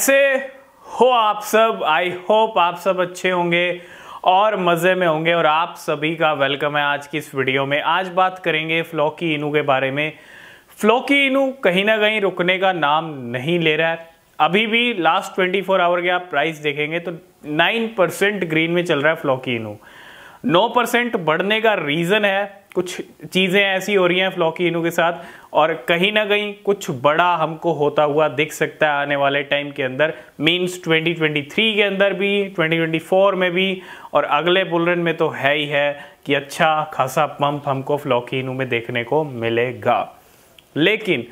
कैसे हो आप सब आई होप आप सब अच्छे होंगे और मज़े में होंगे और आप सभी का वेलकम है आज की इस वीडियो में आज बात करेंगे फ्लोकी इनू के बारे में फ्लॉकी इनू कहीं ना कहीं रुकने का नाम नहीं ले रहा है अभी भी लास्ट 24 आवर के आप प्राइस देखेंगे तो 9 परसेंट ग्रीन में चल रहा है फ्लॉकी इनू नौ परसेंट बढ़ने का रीज़न है कुछ चीज़ें ऐसी हो रही हैं फ्लॉकीनो के साथ और कहीं ना कहीं कुछ बड़ा हमको होता हुआ दिख सकता है आने वाले टाइम के अंदर मीन्स 2023 के अंदर भी 2024 में भी और अगले बुलरन में तो है ही है कि अच्छा खासा पंप हमको फ्लॉकीनो में देखने को मिलेगा लेकिन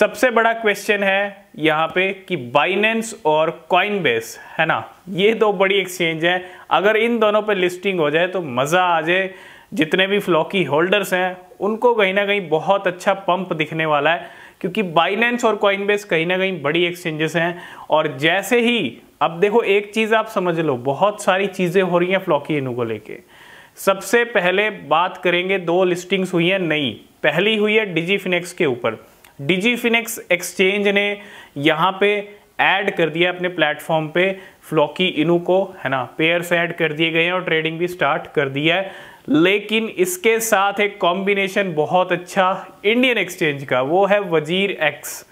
सबसे बड़ा क्वेश्चन है यहाँ पे कि बाइनेंस और कॉइनबेस है ना ये दो बड़ी एक्सचेंज है अगर इन दोनों पे लिस्टिंग हो जाए तो मज़ा आ जाए जितने भी फ्लॉकी होल्डर्स हैं उनको कहीं ना कहीं बहुत अच्छा पंप दिखने वाला है क्योंकि बाइनेंस और कॉइनबेस कहीं ना कहीं बड़ी एक्सचेंजेस हैं और जैसे ही अब देखो एक चीज़ आप समझ लो बहुत सारी चीज़ें हो रही हैं फ्लॉकी इनू को लेके सबसे पहले बात करेंगे दो लिस्टिंग्स हुई हैं नई पहली हुई है डिजी फिनेक्स के ऊपर डिजी फिनेक्स एक्सचेंज ने यहाँ पे ऐड कर दिया अपने प्लेटफॉर्म पे फ्लॉकी इनू को है ना पेयर्स ऐड कर दिए गए हैं और ट्रेडिंग भी स्टार्ट कर दिया है लेकिन इसके साथ एक कॉम्बिनेशन बहुत अच्छा इंडियन एक्सचेंज का वो है वजीर एक्स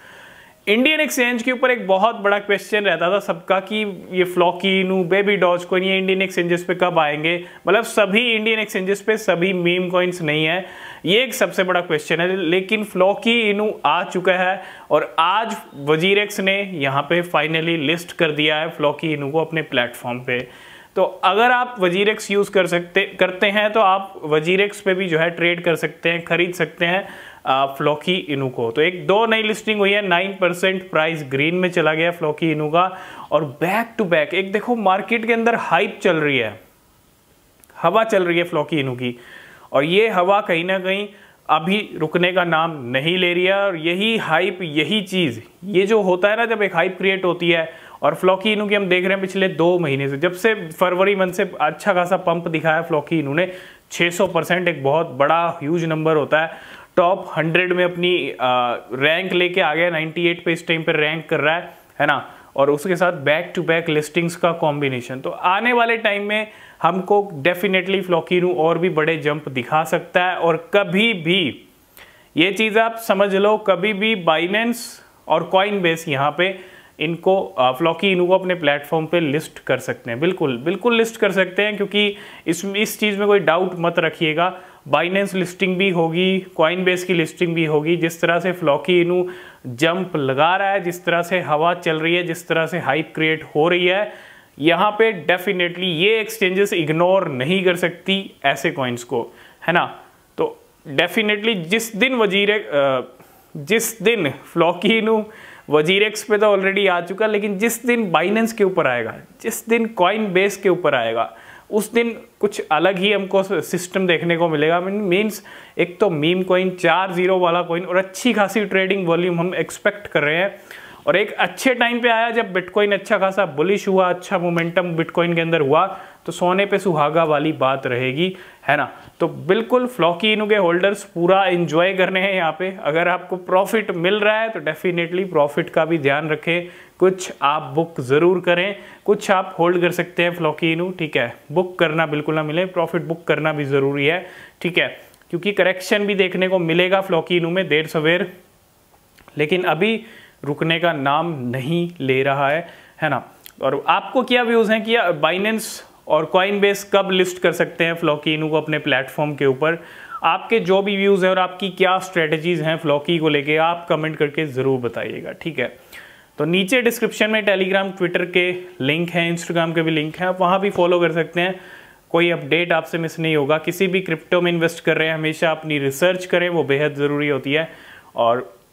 इंडियन एक्सचेंज के ऊपर एक बहुत बड़ा क्वेश्चन रहता था सबका कि ये फ्लॉकी नू बेबी डॉज कॉइन ये इंडियन एक्सचेंजेस पे कब आएंगे मतलब सभी इंडियन एक्सचेंजेस पे सभी मीम कॉइन्स नहीं है ये एक सबसे बड़ा क्वेश्चन है लेकिन फ्लॉकी इनू आ चुका है और आज वजीर एक्स ने यहाँ पे फाइनली लिस्ट कर दिया है फ्लॉकी इनू को अपने प्लेटफॉर्म पे तो अगर आप वजीर एक्स यूज़ कर सकते करते हैं तो आप वजीर एक्स पे भी जो है ट्रेड कर सकते हैं खरीद सकते हैं फ्लॉकी इनू को तो एक दो नई लिस्टिंग हुई है नाइन परसेंट प्राइस ग्रीन में चला गया फ्लॉकी इनू का और बैक टू बैक एक देखो मार्केट के अंदर हाइप चल रही है हवा चल रही है फ्लॉकी इनू की और ये हवा कहीं ना कहीं अभी रुकने का नाम नहीं ले रही है और यही हाइप यही चीज़ ये जो होता है ना जब एक हाइप क्रिएट होती है और फ्लॉकी इनू की हम देख रहे हैं पिछले दो महीने से जब से फरवरी मंथ से अच्छा खासा पंप दिखाया फ्लॉकी इनू ने 600 परसेंट एक बहुत बड़ा ह्यूज नंबर होता है टॉप 100 में अपनी आ, रैंक लेके आ गया 98 पे इस टाइम पे रैंक कर रहा है है ना और उसके साथ बैक टू बैक लिस्टिंग्स का कॉम्बिनेशन तो आने वाले टाइम में हमको डेफिनेटली फ्लॉकिनू और भी बड़े जंप दिखा सकता है और कभी भी ये चीज़ आप समझ लो कभी भी बाइनेंस और कॉइन बेस यहाँ पे इनको फ्लॉकी इनू को अपने प्लेटफॉर्म पे लिस्ट कर सकते हैं बिल्कुल बिल्कुल लिस्ट कर सकते हैं क्योंकि इस इस चीज़ में कोई डाउट मत रखिएगा बाइनेंस लिस्टिंग भी होगी क्वाइन बेस की लिस्टिंग भी होगी जिस तरह से फ्लॉकी इनू जंप लगा रहा है जिस तरह से हवा चल रही है जिस तरह से हाइप क्रिएट हो रही है यहाँ पे डेफिनेटली ये एक्सचेंजेस इग्नोर नहीं कर सकती ऐसे कॉइन्स को है ना तो डेफिनेटली जिस दिन वजीर जिस दिन फ्लॉकी इनू एक्स पे तो ऑलरेडी आ चुका लेकिन जिस दिन बाइनेंस के ऊपर आएगा जिस दिन कॉइन बेस के ऊपर आएगा उस दिन कुछ अलग ही हमको सिस्टम देखने को मिलेगा मीन्स एक तो मीम कॉइन चार जीरो वाला कॉइन और अच्छी खासी ट्रेडिंग वॉल्यूम हम एक्सपेक्ट कर रहे हैं और एक अच्छे टाइम पे आया जब बिटकॉइन अच्छा खासा बुलिश हुआ अच्छा मोमेंटम बिटकॉइन के अंदर हुआ तो सोने पे सुहागा वाली बात रहेगी है ना तो बिल्कुल फ्लॉकी इन के होल्डर्स पूरा इन्जॉय करने हैं यहाँ पे अगर आपको प्रॉफिट मिल रहा है तो डेफिनेटली प्रॉफिट का भी ध्यान रखें कुछ आप बुक ज़रूर करें कुछ आप होल्ड कर सकते हैं फ्लॉकी इनू ठीक है बुक करना बिल्कुल ना मिले प्रॉफिट बुक करना भी ज़रूरी है ठीक है क्योंकि करेक्शन भी देखने को मिलेगा फ्लॉकी इनू में देर सवेर लेकिन अभी रुकने का नाम नहीं ले रहा है है ना और आपको क्या व्यूज़ हैं कि बाइनेंस और कॉइन बेस कब लिस्ट कर सकते हैं फ्लॉकिनू को अपने प्लेटफॉर्म के ऊपर आपके जो भी व्यूज़ हैं और आपकी क्या स्ट्रेटजीज़ हैं फ्लॉकी को लेके आप कमेंट करके ज़रूर बताइएगा ठीक है तो नीचे डिस्क्रिप्शन में टेलीग्राम ट्विटर के लिंक हैं इंस्टाग्राम के भी लिंक हैं आप वहाँ भी फॉलो कर सकते हैं कोई अपडेट आपसे मिस नहीं होगा किसी भी क्रिप्टो में इन्वेस्ट कर रहे हैं हमेशा अपनी रिसर्च करें वो बेहद ज़रूरी होती है और